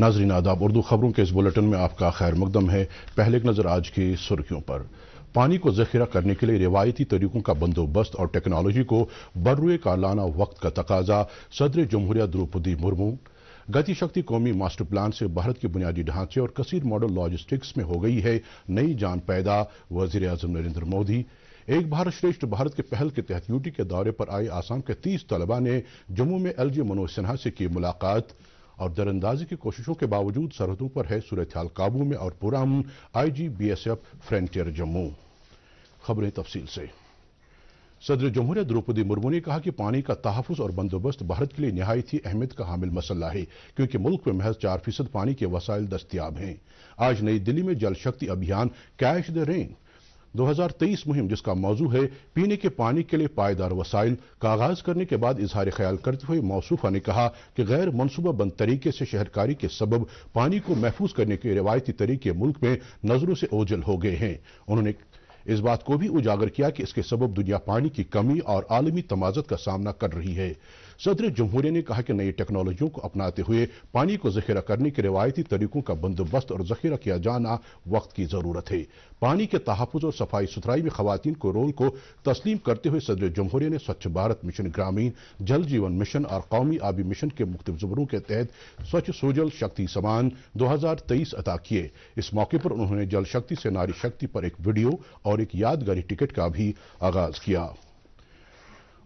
नाजरीन आदाब उर्दू खबरों के इस बुलेटिन में आपका खैर मकदम है पहले एक नजर आज की सुर्खियों पर पानी को जखीरा करने के लिए रिवायती तरीकों का बंदोबस्त और टेक्नोलॉजी को बर्रुए का लाना वक्त का तकाजा सदर जमहूरिया द्रौपदी मुर्मू गतिशक्ति कौमी मास्टर प्लान से भारत के बुनियादी ढांचे और कसीर मॉडल लॉजिस्टिक्स में हो गई है नई जान पैदा वजीर अजम नरेंद्र मोदी एक भारत श्रेष्ठ भारत के पहल के तहत यूटी के दौरे पर आए आसाम के तीस तलबा ने जम्मू में एल जी मनोज सिन्हा से की मुलाकात और दरअंदाजी की कोशिशों के बावजूद सरहदों पर है हाल काबू में और अमन I G B S F frontier Jammu खबरें तफसील से सदर जमहूरिया द्रौपदी मुर्मू ने कहा कि पानी का तहफ़ और बंदोबस्त भारत के लिए नहायत ही अहमियत का हामिल मसला है क्योंकि मुल्क में महज चार फीसद पानी के वसाइल दस्तियाब हैं आज नई दिल्ली में जल शक्ति अभियान कैश द रेन 2023 मुहिम जिसका मौजू है पीने के पानी के लिए पायदार वसाइल का आगाज करने के बाद इजहार ख्याल करते हुए मौसूफा ने कहा कि गैर मनसूबाबंद तरीके से शहरकारी के सबब पानी को महफूज करने के रिवायती तरीके मुल्क में नजरों से ओझल हो गए हैं उन्होंने इस बात को भी उजागर किया कि इसके सबब दुनिया पानी की कमी और आलमी तमाजत का सामना कर रही है सदर जमहूरिया ने कहा कि नई टेक्नोलॉजियों को अपनाते हुए पानी को जखीरा करने के रिवायती तरीकों का बंदोबस्त और जखीरा किया जाना वक्त की जरूरत है पानी के तहफ़ और सफाई सुथराई में खातन को रोल को तस्लीम करते हुए सदर जमहूरिया ने स्वच्छ भारत मिशन ग्रामीण जल जीवन मिशन और कौमी आबी मिशन के मुख्त जुमरों के तहत स्वच्छ सुजल शक्ति समान दो हजार तेईस अदा किए इस मौके पर उन्होंने जल शक्ति से नारी शक्ति पर एक वीडियो और एक यादगारी टिकट का भी आगाज किया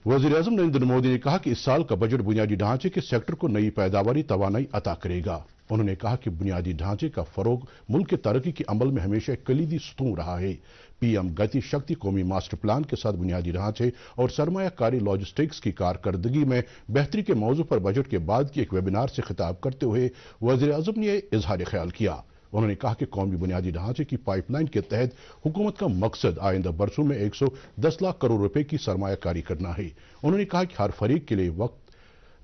वजीर अजम नरेंद्र मोदी ने कहा कि इस साल का बजट बुनियादी ढांचे के सेक्टर को नई पैदावारी तोानाई अता करेगा उन्होंने कहा कि बुनियादी ढांचे का फरोग मुल्क के तरक्की के अमल में हमेशा कलीदी सतून रहा है पीएम गति शक्ति कौमी मास्टर प्लान के साथ बुनियादी ढांचे और सरमाकारी लॉजिस्टिक्स की कारकर्दगी में बेहतरी के मौजू पर बजट के बाद की एक वेबिनार से खिताब करते हुए वजीर अजम ने इजहार ख्याल किया उन्होंने कहा कि कौमी बुनियादी ढांचे की पाइपलाइन के तहत हुकूमत का मकसद आइंदा बरसों में 110 लाख करोड़ रुपए की सरमाकारी करना है उन्होंने कहा कि हर फरीक के लिए वक्त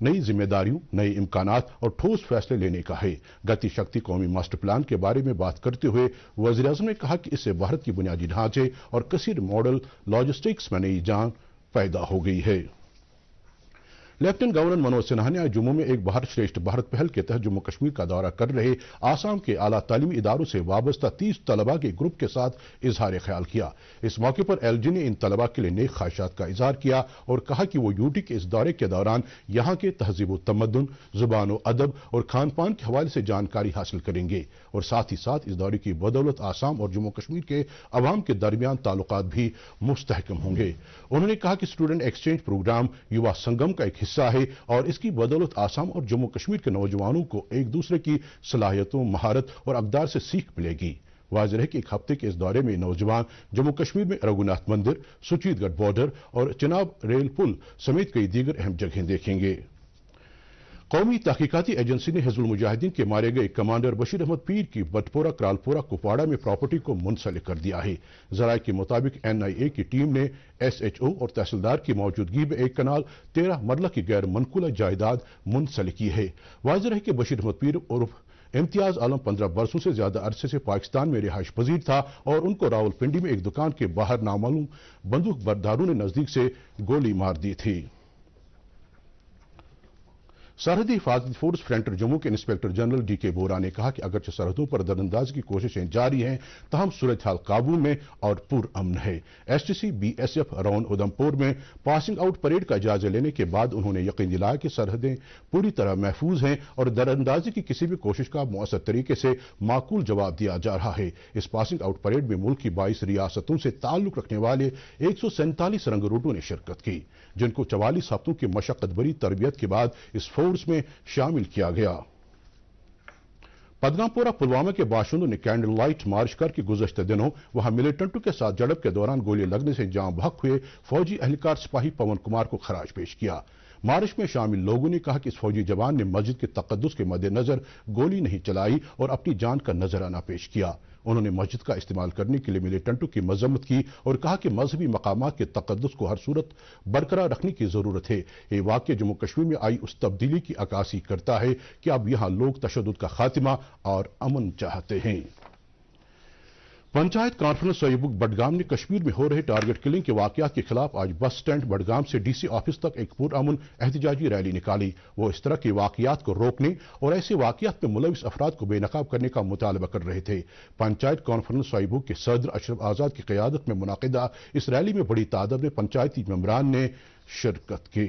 नई जिम्मेदारियों नए इम्कान और ठोस फैसले लेने का है गति शक्ति कौमी मास्टर प्लान के बारे में बात करते हुए वजी अजम ने कहा कि इससे भारत की बुनियादी ढांचे और कसीर मॉडल लॉजिस्टिक्स में नई जान पैदा हो गई है लेफ्टिनेंट गवर्नर मनोज सिन्हा ने आज जम्मू में एक भारत श्रेष्ठ भारत पहल के तहत जम्मू कश्मीर का दौरा कर रहे आसाम के आला तालीमी इदारों से वाबस्ता तीस तलबा के ग्रुप के साथ इजहार ख्याल किया इस मौके पर एलजी ने इन तलबा के लिए नेक ख्वाहिशात का इजहार किया और कहा कि वो यूटी के इस दौरे के दौरान यहाँ के तहजीब तमदन जुबान अदब और खान पान के हवाले से जानकारी हासिल करेंगे और साथ ही साथ इस दौरे की बदौलत आसाम और जम्मू कश्मीर के अवाम के दरमियान ताल्लुक भी मुस्तकम होंगे उन्होंने कहा कि स्टूडेंट एक्सचेंज प्रोग्राम युवा संगम का एक हिस्सा हिस्सा है और इसकी बदौलत आसाम और जम्मू कश्मीर के नौजवानों को एक दूसरे की सलाहियतों महारत और अकदार से सीख मिलेगी वाज रहे कि एक हफ्ते के इस दौरे में नौजवान जम्मू कश्मीर में रघुनाथ मंदिर सुचीतगढ़ बॉर्डर और चिनाब रेल पुल समेत कई दीगर अहम जगहें देखेंगे कौमी तहकीकती एजेंसी ने हिजबुल मुजाहिदीन के मारे गए कमांडर बशीर अहमद पीर की बटपोरा क्रालपोरा कुपवाड़ा में प्रॉपर्टी को मुंसलिक कर दिया है जराये के मुताबिक एन आई ए की टीम ने एस एच ओ और तहसीलदार की मौजूदगी में एक कनाल तेरह मरला की गैर मनकुला जायदाद मुंसलिक की है वाजर है कि बशीर अहमद पीर उर्फ इम्तियाज आलम पंद्रह बरसों से ज्यादा अरसे से पाकिस्तान में रिहाइश पजीर था और उनको रावलपिंडी में एक दुकान के बाहर नामालूम बंदूक बरदारों ने नजदीक से गोली मार दी थी सरहदी हिफाजत फोर्स फ्रंट जम्मू के इंस्पेक्टर जनरल डी के बोरा ने कहा कि अगरचे सरहदों पर दरअंदाज की कोशिशें जारी हैं तहम तो सूरत हाल काबू में और पुरअमन है एसटीसी बीएसएफ रौन उधमपुर में पासिंग आउट परेड का जायजा लेने के बाद उन्होंने यकीन दिलाया कि सरहदें पूरी तरह महफूज हैं और दरअंदाजी की किसी भी कोशिश का मौसर तरीके से माकूल जवाब दिया जा रहा है इस पासिंग आउट परेड में मुल्क की बाईस रियासतों से ताल्लुक रखने वाले एक सौ सैंतालीस रंगरूटों ने शिरकत की जिनको चवालीस हफ्तों की मशक्कत भरी तरबियत के बाद इस फोर्स में शामिल किया गया पदमापुरा पुलवामा के बाशिंदों ने कैंडल लाइट मार्च करके गुजशत दिनों वहां मिलिटेंटों के साथ झड़प के दौरान गोली लगने से जाम भक हुए फौजी अहलकार सिपाही पवन कुमार को खराज पेश किया मार्च में शामिल लोगों ने कहा कि इस फौजी जवान ने मस्जिद के तकदस के मद्देनजर गोली नहीं चलाई और अपनी जान का नजराना पेश किया उन्होंने मस्जिद का इस्तेमाल करने के लिए मिलिटेंटों की मजम्मत की और कहा कि मजहबी मकाम के तकदस को हर सूरत बरकरार रखने की ज़रूरत है ये वाक्य जम्मू कश्मीर में आई उस तब्दीली की अक्सी करता है कि अब यहां लोग तशद का खात्मा और अमन चाहते हैं पंचायत कॉन्फ्रेंस सहयोग बडगाम ने कश्मीर में हो रहे टारगेट किलिंग के वाकत के खिलाफ आज बस स्टैंड बडगाम से डीसी ऑफिस तक एक पुरअमन एहतजाजी रैली निकाली वो इस तरह के वाकियात को रोकने और ऐसे वाकियात में मुलविस अफराद को बेनकाब करने का मुतालबा कर रहे थे पंचायत कॉन्फ्रेंस सहयोग के सदर अशरफ आजाद की क्यादत में मुनदा इस रैली में बड़ी तादाद में पंचायती मम्बरान ने शिरकत की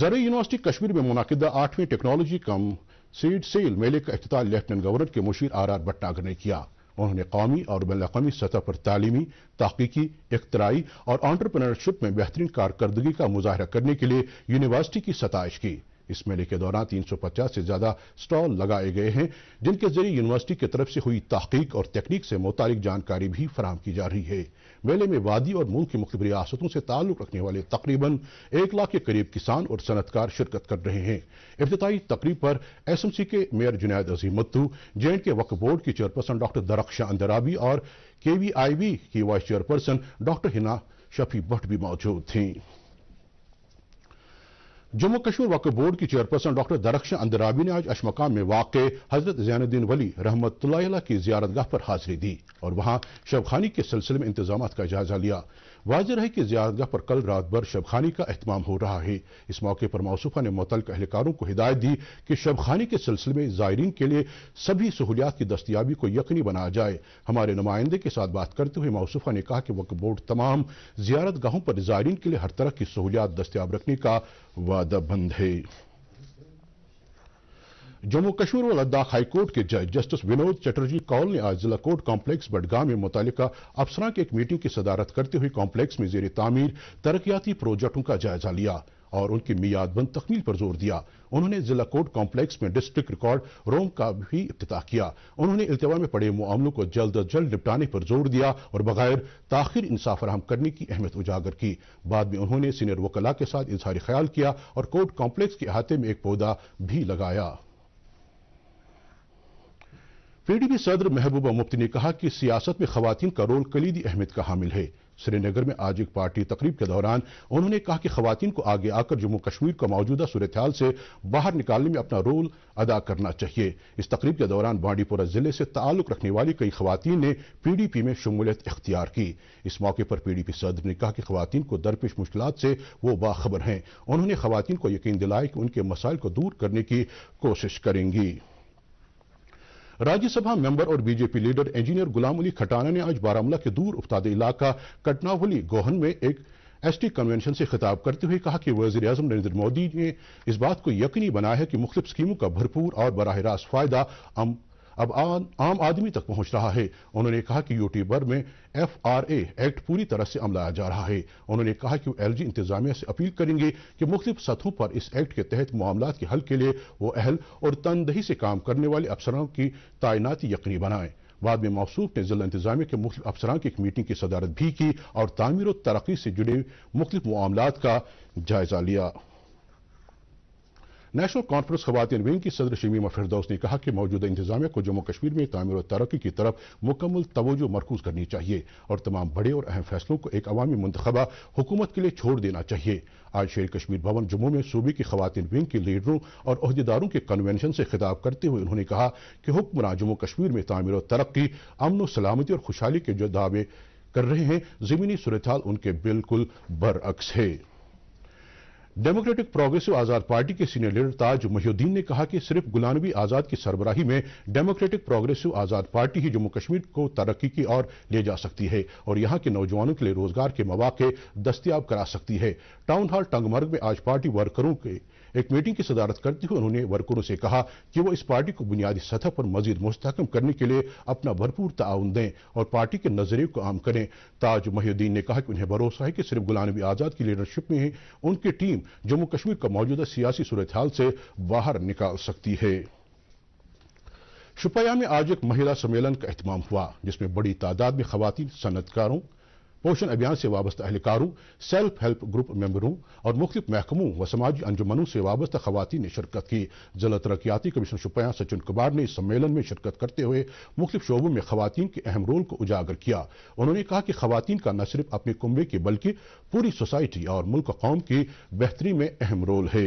जरिए यूनिवर्सिटी कश्मीर में मुनदा आठवीं टेक्नोलॉजी कम सीड सील मेले का अफ्ताह लेफ्टिनेंट गवर्नर के मुशीर आर आर भट्टागर ने किया उन्होंने कौमी और अवी सतह पर तालीमी तहकीकी इख्तराई और आंट्रप्रनरशिप में बेहतरीन कारकर्दगी का मुजाहरा करने के लिए यूनिवर्सिटी की सतश की इस मेले के दौरान तीन सौ पचास से ज्यादा स्टॉल लगाए गए हैं जिनके जरिए यूनिवर्सिटी की तरफ से हुई तहकीक और तकनीक से मुतालिक जानकारी भी फराम की जा रही है मेले में वादी और मुल्क की मुख्तु रियासतों से ताल्लुक रखने वाले तकरीबन एक लाख के करीब किसान और सनतकार शिरकत कर रहे हैं इब्तदाई तकरीब पर एस एम सी के मेयर जुनैद अजीम मत्तू जे के वक्फ बोर्ड की चेयरपर्सन डॉक्टर दरख्शा अंदराबी और के वी आई वी की vice chairperson doctor Hina Shafi Bhat भी मौजूद थीं जम्मू कश्मीर वक्फ बोर्ड की चेयरपर्सन डॉक्टर दरख्श अंदराबी ने आज अशमकाम में वाक़ हजरत जैनुद्दीन वली रहमत की जियारतगाह पर हाजिरी दी और वहां शवखानी के सिलसिले में इंतजाम का जायजा लिया वाज है कि जियादगाह पर कल रात भर शबखानी का अहतमाम हो रहा है इस मौके पर मौसूफा ने मुतल अहलकारों को हिदायत दी कि शबखानी के सिलसिले में ज़ायरीन के लिए सभी सहूलियात की दस्तियाबी को यकनी बनाया जाए हमारे नुमाइंदे के साथ बात करते हुए मौसूफा ने कहा कि वक्फ बोर्ड तमाम जियारत गाहों पर ज़ायरीन के लिए हर तरह की सहूलियात दस्तियाब रखने का वादा बंद है जम्मू कश्मीर और लद्दाख हाईकोर्ट के जज जस्टिस विनोद चटर्जी कौल ने आज जिला कोर्ट कॉम्प्लेक्स बडगाम में मुतल अफसरान की एक मीटिंग की सदारत करते हुए कॉम्प्लेक्स में जेर तामीर तरक्याती प्रोजेक्टों का जायजा लिया और उनकी मियादबंद तकमील पर जोर दिया उन्होंने जिला कोर्ट कॉम्प्लेक्स में डिस्ट्रिक्ट रिकॉर्ड रोम का भी अफ्ताह किया उन्होंने इल्तवा में पड़े मामलों को जल्द अज जल्द निपटाने पर जोर दिया और बगैर ताखिर इंसाफ फराम करने की अहमियत उजागर की बाद में उन्होंने सीनियर वकला के साथ इजहार ख्याल किया और कोर्ट कॉम्प्लेक्स के अहाते में एक पौधा भी लगाया पीडीपी सदर महबूबा मुफ्ती ने कहा कि सियासत में खातन का रोल कलीदी अहमियत का हामिल है श्रीनगर में आज एक पार्टी तकरीब के दौरान उन्होंने कहा कि खातन को आगे आकर जम्मू कश्मीर का मौजूदा सूरत हाल से बाहर निकालने में अपना रोल अदा करना चाहिए इस तकरीब के दौरान बांडीपुरा जिले से ताल्लुक रखने वाली कई खातन ने पीडीपी में शमूलियत इख्तियार की इस मौके पर पीडीपी सदर ने कहा कि खातन को दरपेश मुश्किल से वो बाखबर हैं उन्होंने खातन को यकीन दिलाया कि उनके मसाइल को दूर करने की कोशिश करेंगी राज्यसभा मेंबर और BJP leader engineer Ghulam Ali Khatana ने आज बारामूला के दूर उफ्तादी इलाका कटनावली गोहन में एक एसटी कन्वेंशन से खिताब करते हुए कहा कि वजीर अजम नरेंद्र मोदी ने इस बात को यकीनी बनाया है कि मुख्तु स्कीमों का भरपूर और बरह रास्त फायदा अब आ, आम आदमी तक पहुंच रहा है उन्होंने कहा कि यूटी भर में आर एक्ट पूरी तरह से अमलाया जा रहा है उन्होंने कहा कि एल जी इंतजामिया से अपील करेंगे कि मुख्त सतहों पर इस एक्ट के तहत मामला के हल के लिए वो अहल और तनदही से काम करने वाले अफसरों की तैनाती यकीनी बनाएं बाद में मौसू ने जिला इंतजामिया के मुख्य अफसरान की एक मीटिंग की सदारत भी की और तामीर और तरक्की से जुड़े मुख्त मामला का जायजा लिया नेशनल कॉन्फ्रेंस खवतिन विंग की सदर शमीमा फिरदौस ने कहा कि मौजूदा इंतजामिया को जम्मू कश्मीर में तामीर और तरक्की की तरफ मुकम्मल तोजो मरकूज करनी चाहिए और तमाम बड़े और अहम फैसलों को एक अवामी मंतखबा हुकूमत के लिए छोड़ देना चाहिए आज शेर कश्मीर भवन जम्मू में सूबे की खवतिन विंग के लीडरों और अहदेदारों के कन्वेंशन से खिताब करते हुए उन्होंने कहा कि हुक्मरान जम्मू कश्मीर में तामीर और तरक्की अमन सलामती और खुशहाली के जो दावे कर रहे हैं ज़मीनी सूरताल उनके बिल्कुल बरअक्स है डेमोक्रेटिक प्रोग्रेसिव आजाद पार्टी के सीनियर लीडर ताज महीद्दीन ने कहा कि सिर्फ गुलानबी आजाद की सरबराही में डेमोक्रेटिक प्रोग्रेसिव आजाद पार्टी ही जम्मू कश्मीर को तरक्की की ओर ले जा सकती है और यहां के नौजवानों के लिए रोजगार के मौाक दस्तियाब करा सकती है टाउन हॉल टंगमर्ग में आज पार्टी वर्करों के एक मीटिंग की सदारत करते हुए उन्होंने वर्करों से कहा कि वो इस पार्टी को बुनियादी सतह पर मजीद मुस्तकम करने के लिए अपना भरपूर ताउन दें और पार्टी के नजरिए को आम करें ताज महीद्दीन ने कहा कि उन्हें भरोसा है कि सिर्फ गुलाम नबी आज़ाद की लीडरशिप में ही उनकी टीम जम्मू कश्मीर का मौजूदा सियासी सूरत हाल से बाहर निकाल सकती है शुपया में आज एक महिला सम्मेलन का अहतमाम हुआ जिसमें बड़ी तादाद में खवतान सनतकारों पोषण अभियान से वाबस्ता अहलकारों सेल्फ हेल्प ग्रुप मेंबरों और मुख्त महकमों व समाजी अंजुमनों से वाबस्ता खातन ने शिरकत की जिला तरक्याती कमिश्नर शुपया सचिन कुमार ने इस सम्मेलन में शिरकत करते हुए मुख्तफ शोबों में खातन के अहम रोल को उजागर किया उन्होंने कहा कि खातन का न सिर्फ अपने कुंबे की बल्कि पूरी सोसाइटी और मुल्क कौम की बेहतरी में अहम रोल है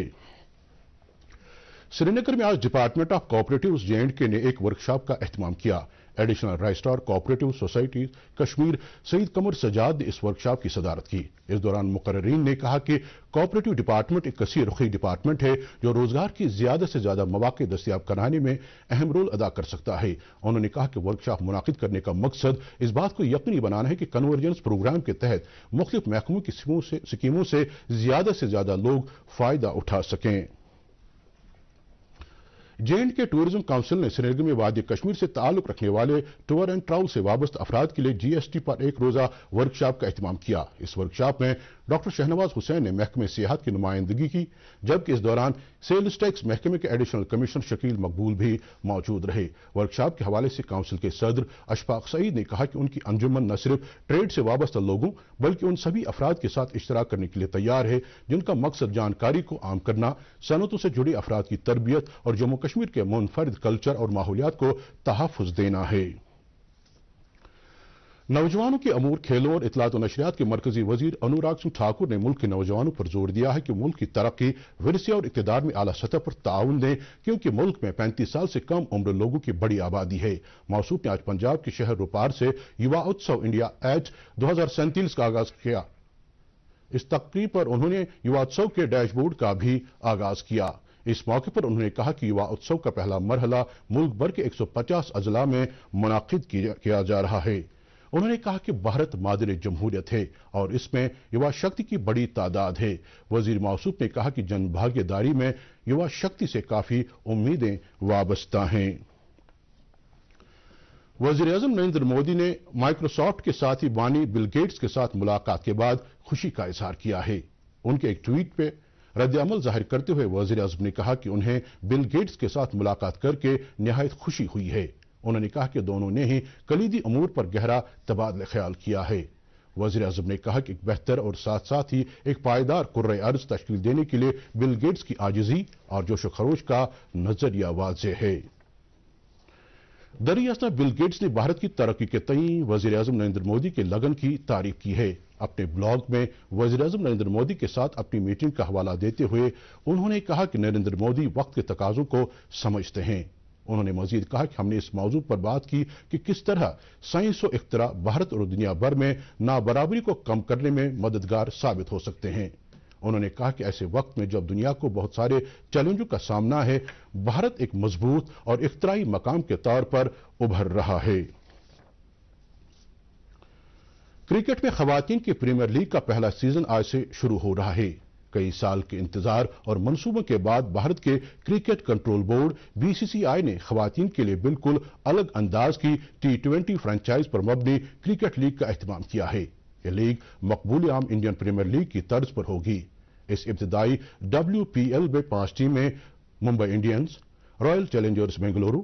श्रीनगर में आज department of cooperative J and K ने एक वर्कशॉप का अहतमाम किया additional registrar cooperative society Kashmir Syed Qamar Sajad ने इस वर्कशॉप की सदारत की इस दौरान मुकर्रीन ने कहा कि कोऑपरेटिव डिपार्टमेंट एक कसी रुखी डिपार्टमेंट है जो रोजगार की ज्यादा से ज्यादा मौके दस्तियाब कराने में अहम रोल अदा कर सकता है उन्होंने कहा कि वर्कशॉप मुनद करने का मकसद इस बात को यकीनी बनाना है कि कन्वर्जेंस प्रोग्राम के तहत मुख्तु महकमों की स्कीमों से ज्यादा से ज्यादा लोग फायदा उठा सकें जे के टूरिज्म काउंसिल ने श्रीनगर में वादी कश्मीर से ताल्लुक रखने वाले टूर एंड ट्रैवल से वाबस्त अफराद के लिए जीएसटी पर एक रोज़ा वर्कशॉप का अहतमाम किया इस वर्कशॉप में डॉक्टर शहनवाज हुसैन ने महकमे सियाहत की नुमाइंदगी की जबकि इस दौरान सेल्स टैक्स महकमे के एडिशनल कमिश्नर शकील मकबूल भी मौजूद रहे वर्कशॉप के हवाले से काउंसिल के सदर अशफाक सईद ने कहा कि उनकी अंजुमन न सिर्फ ट्रेड से वाबस्ता लोगों बल्कि उन सभी अफराद के साथ इश्तराक करने के लिए तैयार है जिनका मकसद जानकारी को आम करना सनतों से जुड़े अफराद की तरबियत और जम्मू कश्मीर के मुनफरद कल्चर और माहौलियात को तहफ़ देना है नौजवानों के अमूर खेलों और इतलात नशरियात के मरकजी वजीर अनुराग सिंह ठाकुर ने मुल्क के नौजवानों पर जोर दिया है कि मुल्क की तरक्की वरसे और इकतदार में अली सतह पर ताउन दें क्योंकि मुल्क में पैंतीस साल से कम उम्र लोगों की बड़ी आबादी है मौसू ने आज पंजाब के शहर रोपार से युवा उत्सव इंडिया एच दो हजार सैंतीस का आगाज किया इस तकरीब पर उन्होंने युवा उत्सव के डैशबोर्ड का भी आगाज किया इस मौके पर उन्होंने कहा कि युवा उत्सव का पहला मरहला मुल्क भर के एक सौ पचास अजला में मुनद किया जा रहा है उन्होंने कहा कि भारत मादर जमहूरियत है और इसमें युवा शक्ति की बड़ी तादाद है वजीर मासूफ ने कहा कि जनभागीदारी में युवा शक्ति से काफी उम्मीदें वाबस्ता हैं वजीर अजम नरेंद्र मोदी ने माइक्रोसॉफ्ट के साथ ही बानी बिल गेट्स के साथ मुलाकात के बाद खुशी का इजहार किया है उनके एक ट्वीट पे रद्दमल जाहिर करते हुए वजीर अजम ने कहा कि उन्हें बिल गेट्स के साथ मुलाकात करके नहायत खुशी हुई है उन्होंने कहा कि दोनों ने ही कलीदी अमूर पर गहरा तबादला ख्याल किया है वजी अजम ने कहा कि एक बेहतर और साथ साथ ही एक पायदार कुर्र अर्ज तश्ल देने के लिए बिल गेट्स की आजिजी और जोश खरोश का नजरिया वाज है दरियासना बिल गेट्स ने भारत की तरक्की के तई वजी अजम नरेंद्र मोदी के लगन की तारीफ की है अपने ब्लॉग में वजी अजम नरेंद्र मोदी के साथ अपनी मीटिंग का हवाला देते हुए उन्होंने कहा कि नरेंद्र मोदी वक्त के तकाजों को समझते हैं उन्होंने मजीद कहा कि हमने इस मौजू पर बात की कि किस तरह साइंस और इख्तरा भारत और दुनिया भर में नाबराबरी को कम करने में मददगार साबित हो सकते हैं उन्होंने कहा कि ऐसे वक्त में जब दुनिया को बहुत सारे चैलेंजों का सामना है भारत एक मजबूत और इख्तराई मकाम के तौर पर उभर रहा है क्रिकेट में खवातन की प्रीमियर लीग का पहला सीजन आज से शुरू हो रहा है कई साल के इंतजार और मनसूबों के बाद भारत के क्रिकेट कंट्रोल बोर्ड बीसीसीआई ने खातन के लिए बिल्कुल अलग अंदाज की टी ट्वेंटी फ्रेंचाइज पर मबनी क्रिकेट लीग का अहतमाम किया है यह लीग मकबूल आम इंडियन प्रीमियर लीग की तर्ज पर होगी इस इब्तदाई डब्ल्यू पी एल में पांच टीमें Mumbai Indians Royal Challengers Bengaluru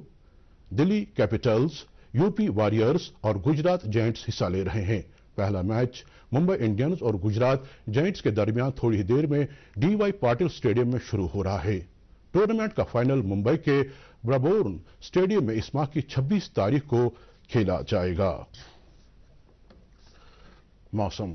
Delhi Capitals UP Warriors और गुजरात जैंट्स हिस्सा ले रहे हैं पहला मैच मुंबई इंडियंस और गुजरात जैंट्स के दरमियान थोड़ी देर में डीवाई पाटिल स्टेडियम में शुरू हो रहा है टूर्नामेंट का फाइनल मुंबई के ब्रबोर्न स्टेडियम में इस माह की 26 तारीख को खेला जाएगा मौसम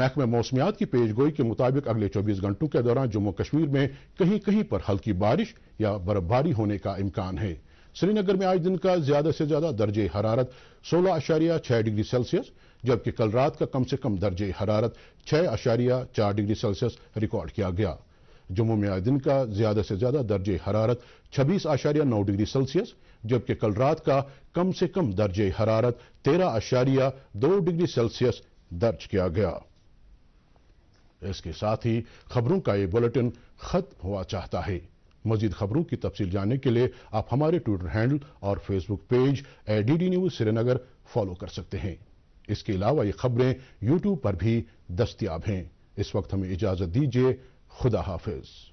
महकमे मौसमियात की पेशगोई के मुताबिक अगले 24 घंटों के दौरान जम्मू कश्मीर में कहीं कहीं पर हल्की बारिश या बर्फबारी होने का इम्कान है श्रीनगर में आज दिन का ज्यादा से ज्यादा दर्ज हरारत सोलह अशारिया छह डिग्री सेल्सियस जबकि कल रात का कम से कम दर्ज हरारत छह अशारिया चार डिग्री सेल्सियस रिकॉर्ड किया गया जम्मू में आज दिन का ज्यादा से ज्यादा दर्ज हरारत छब्बीस आशारिया नौ डिग्री सेल्सियस जबकि कल रात का कम से कम दर्ज हरारत तेरह आशारिया दो डिग्री सेल्सियस दर्ज किया गया इसके साथ ही खबरों का यह बुलेटिन खत्म हुआ चाहता है मजीद खबरों की तफसील जानने के लिए आप हमारे ट्विटर हैंडल और Facebook page A D D news Srinagar follow कर सकते हैं इसके अलावा ये खबरें यूट्यूब पर भी दस्तियाब हैं इस वक्त हमें इजाजत दीजिए खुदा हाफिज़